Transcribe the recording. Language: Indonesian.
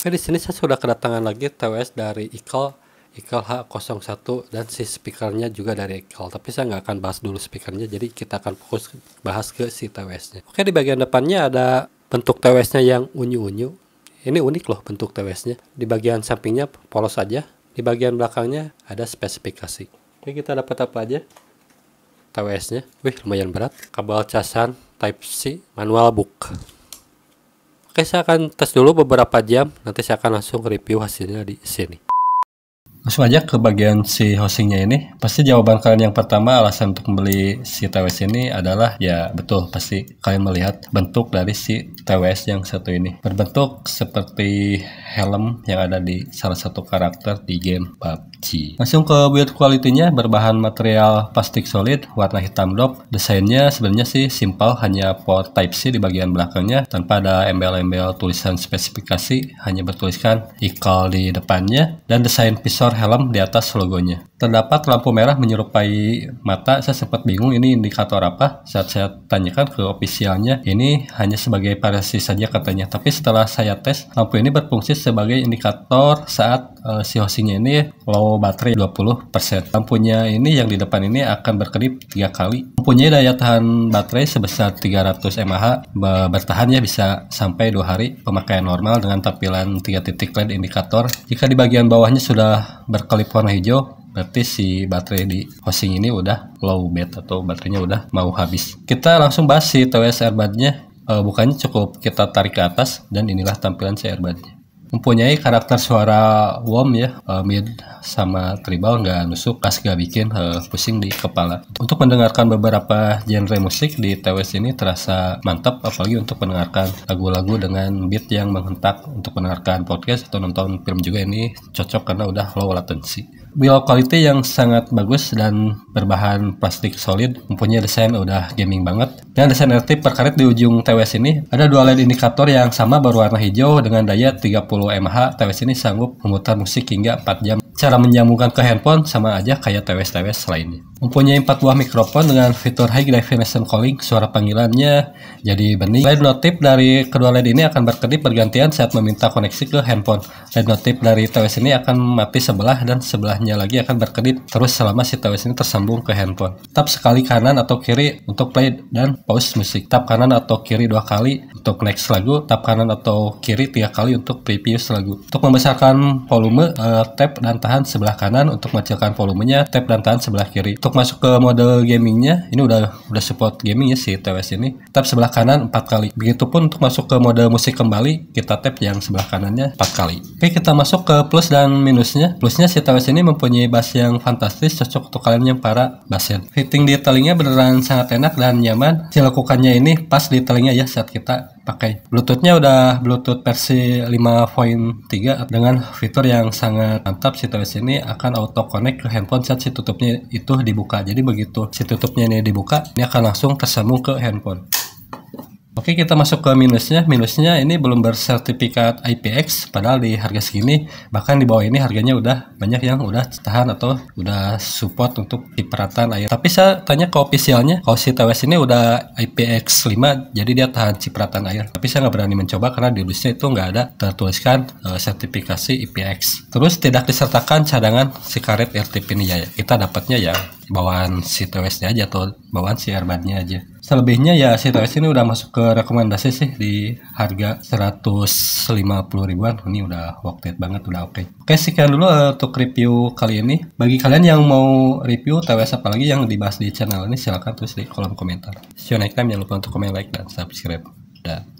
Nah, di sini saya sudah kedatangan lagi TWS dari Ikal Ikal H01 dan si speakernya juga dari Ikal tapi saya nggak akan bahas dulu speakernya jadi kita akan fokus bahas ke si TWS-nya oke di bagian depannya ada bentuk TWS-nya yang unyu-unyu ini unik loh bentuk TWS-nya di bagian sampingnya polos aja. di bagian belakangnya ada spesifikasi oke kita dapat apa aja TWS-nya wih lumayan berat kabel casan Type-C manual book Oke, saya akan tes dulu beberapa jam. Nanti saya akan langsung review hasilnya di sini. Langsung aja ke bagian si housingnya ini. Pasti jawaban kalian yang pertama alasan untuk membeli si TWS ini adalah ya betul pasti kalian melihat bentuk dari si TWS yang satu ini. Berbentuk seperti helm yang ada di salah satu karakter di game PUBG. Langsung ke build quality-nya berbahan material plastik solid warna hitam drop. Desainnya sebenarnya sih simple hanya port Type-C di bagian belakangnya tanpa ada embel-embel tulisan spesifikasi hanya bertuliskan ikal di depannya dan desain pisau helm di atas logonya terdapat lampu merah menyerupai mata. Saya sempat bingung ini indikator apa. Saat saya tanyakan ke ofisialnya, ini hanya sebagai parasi saja katanya. Tapi setelah saya tes, lampu ini berfungsi sebagai indikator saat uh, si hostingnya ini low baterai 20%. Lampunya ini yang di depan ini akan berkedip tiga kali. Mempunyai daya tahan baterai sebesar 300 mAh, bertahan ya bisa sampai dua hari pemakaian normal dengan tampilan tiga titik LED indikator. Jika di bagian bawahnya sudah berkelip warna hijau, berarti si baterai di housing ini udah low bed atau baterainya udah mau habis kita langsung bahas si TWS airbudnya eh, bukannya cukup kita tarik ke atas dan inilah tampilan si airbudnya mempunyai karakter suara warm ya uh, mid sama tribal nggak nusuk kas nggak bikin uh, pusing di kepala untuk mendengarkan beberapa genre musik di TWS ini terasa mantap apalagi untuk mendengarkan lagu-lagu dengan beat yang menghentak untuk mendengarkan podcast atau nonton film juga ini cocok karena udah low latency build quality yang sangat bagus dan berbahan plastik solid mempunyai desain udah gaming banget dan desain RT per di ujung TWS ini ada dua LED indikator yang sama berwarna hijau dengan daya 30 10 mH, TWS ini sanggup memutar musik hingga 4 jam Cara menyambungkan ke handphone sama aja kayak TWS-TWS lainnya. Mempunyai 4 buah mikrofon dengan fitur high definition calling, suara panggilannya jadi bening. Red notif dari kedua LED ini akan berkedip bergantian saat meminta koneksi ke handphone. Red notif dari TWS ini akan mati sebelah dan sebelahnya lagi akan berkedip terus selama si TWS ini tersambung ke handphone. Tap sekali kanan atau kiri untuk play dan pause musik. Tap kanan atau kiri dua kali untuk next lagu, tap kanan atau kiri tiga kali untuk previous lagu. Untuk membesarkan volume, uh, tap dan tahan tahan sebelah kanan untuk mengecilkan volumenya, tap dan tahan sebelah kiri. Untuk masuk ke mode gamingnya, ini udah udah support gamingnya ya si TWS ini. tap sebelah kanan 4 kali. pun untuk masuk ke mode musik kembali, kita tap yang sebelah kanannya 4 kali. Oke, kita masuk ke plus dan minusnya. Plusnya si TWS ini mempunyai bass yang fantastis, cocok untuk kalian yang para bassin Fitting di telinga beneran sangat enak dan nyaman. dilakukannya ini pas di telinga ya saat kita pakai. Bluetoothnya udah Bluetooth versi 5.3 dengan fitur yang sangat mantap si TWS ini akan auto connect ke handphone saat si tutupnya itu dibuka. Jadi begitu si tutupnya ini dibuka, ini akan langsung tersambung ke handphone. Oke kita masuk ke minusnya. Minusnya ini belum bersertifikat IPX padahal di harga segini bahkan di bawah ini harganya udah banyak yang udah tahan atau udah support untuk cipratan air. Tapi saya tanya ke ofisialnya kalau si TWS ini udah IPX 5 jadi dia tahan cipratan air. Tapi saya nggak berani mencoba karena di dusnya itu nggak ada tertuliskan uh, sertifikasi IPX. Terus tidak disertakan cadangan si karet RTP ini ya. Kita dapatnya ya bawaan si TWS-nya aja atau bawaan si airbannya aja selebihnya ya si Toys ini udah masuk ke rekomendasi sih di harga 150 ribuan ini udah worth it banget udah oke okay. oke sekian dulu eh, untuk review kali ini bagi kalian yang mau review TWS apalagi yang dibahas di channel ini silahkan tulis di kolom komentar see you next time jangan lupa untuk komen like dan subscribe dan